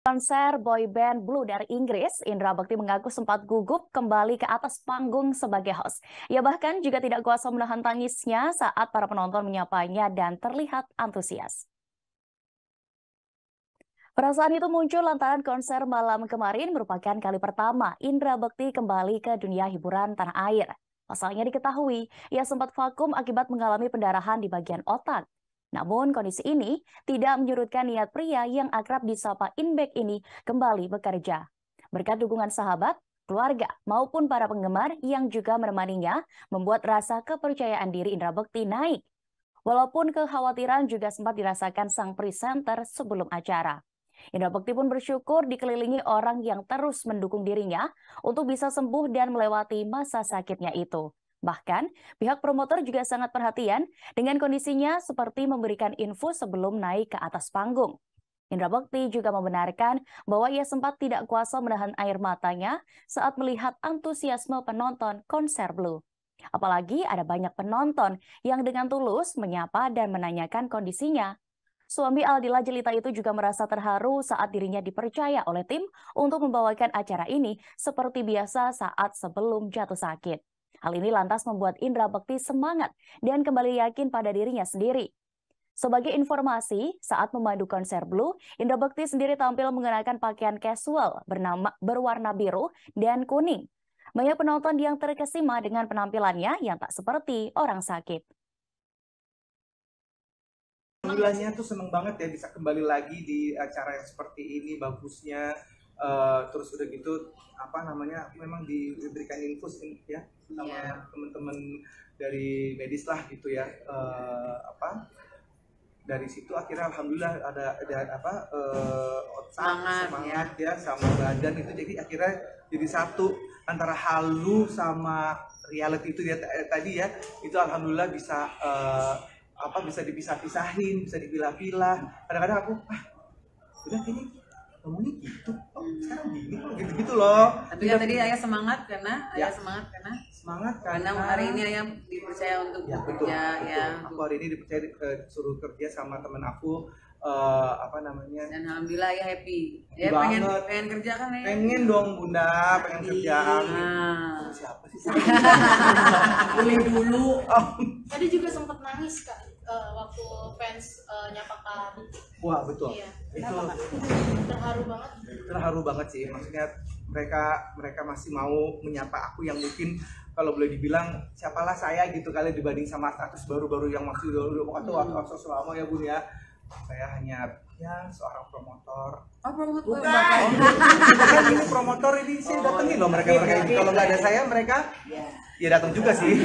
Konser boy band Blue dari Inggris, Indra Bakti mengaku sempat gugup kembali ke atas panggung sebagai host. Ia bahkan juga tidak kuasa menahan tangisnya saat para penonton menyapanya dan terlihat antusias. Perasaan itu muncul lantaran konser malam kemarin merupakan kali pertama Indra Bakti kembali ke dunia hiburan tanah air. Pasalnya diketahui, ia sempat vakum akibat mengalami pendarahan di bagian otak. Namun kondisi ini tidak menyurutkan niat pria yang akrab disapa Inbek ini kembali bekerja. Berkat dukungan sahabat, keluarga, maupun para penggemar yang juga menemaninya membuat rasa kepercayaan diri Indra Bekti naik. Walaupun kekhawatiran juga sempat dirasakan sang presenter sebelum acara. Indra Bekti pun bersyukur dikelilingi orang yang terus mendukung dirinya untuk bisa sembuh dan melewati masa sakitnya itu. Bahkan, pihak promotor juga sangat perhatian dengan kondisinya seperti memberikan info sebelum naik ke atas panggung. Indra Bakti juga membenarkan bahwa ia sempat tidak kuasa menahan air matanya saat melihat antusiasme penonton konser Blue. Apalagi ada banyak penonton yang dengan tulus menyapa dan menanyakan kondisinya. Suami Aldila Jelita itu juga merasa terharu saat dirinya dipercaya oleh tim untuk membawakan acara ini seperti biasa saat sebelum jatuh sakit. Hal ini lantas membuat Indra Bekti semangat dan kembali yakin pada dirinya sendiri. Sebagai informasi, saat memandu konser Blue, Indra Bekti sendiri tampil mengenakan pakaian casual bernama berwarna biru dan kuning. Banyak penonton yang terkesima dengan penampilannya yang tak seperti orang sakit. Alhamdulillahnya tuh seneng banget ya bisa kembali lagi di acara yang seperti ini, bagusnya uh, terus udah gitu apa namanya memang diberikan infus ya sama yeah. teman-teman dari medis lah gitu ya uh, apa dari situ akhirnya alhamdulillah ada ada apa uh, otak semangat, semangat ya. ya sama badan itu jadi akhirnya jadi satu antara halu sama reality itu ya tadi ya itu alhamdulillah bisa uh, apa bisa dipisah-pisahin bisa dipilah-pilah kadang-kadang aku ah udah ini ngomongnya gitu oh sekarang gini kok gitu gitu loh tapi kan tadi ayah semangat karena ya. ayah semangat karena semangat karena, karena hari ini ayah dipercaya untuk ya, betul, betul, betul. ya aku hari ini dipercaya eh, disuruh kerja sama temen aku uh, apa namanya dan alhamdulillah ya happy dia pengen pengen kerja kan ya pengen dong bunda pengen iya. kerja nah. siapa sih boleh dulu oh. Tadi juga sempat nangis kak uh, waktu fans uh, eh, nyapa kak. Wah betul. Iya. Itu terharu banget. Terharu banget sih. Maksudnya mereka mereka masih mau menyapa aku yang mungkin kalau boleh dibilang siapalah saya gitu kali dibanding sama status baru-baru yang masih dulu dulu waktu hmm. waktu atau selama ya bun ya saya hanya ya seorang promotor oh promotor bukan, bukan. bukan ini promotor ini sih datengin loh mereka mereka ini iya, iya, kalau nggak ada iya. saya mereka ya datang juga sih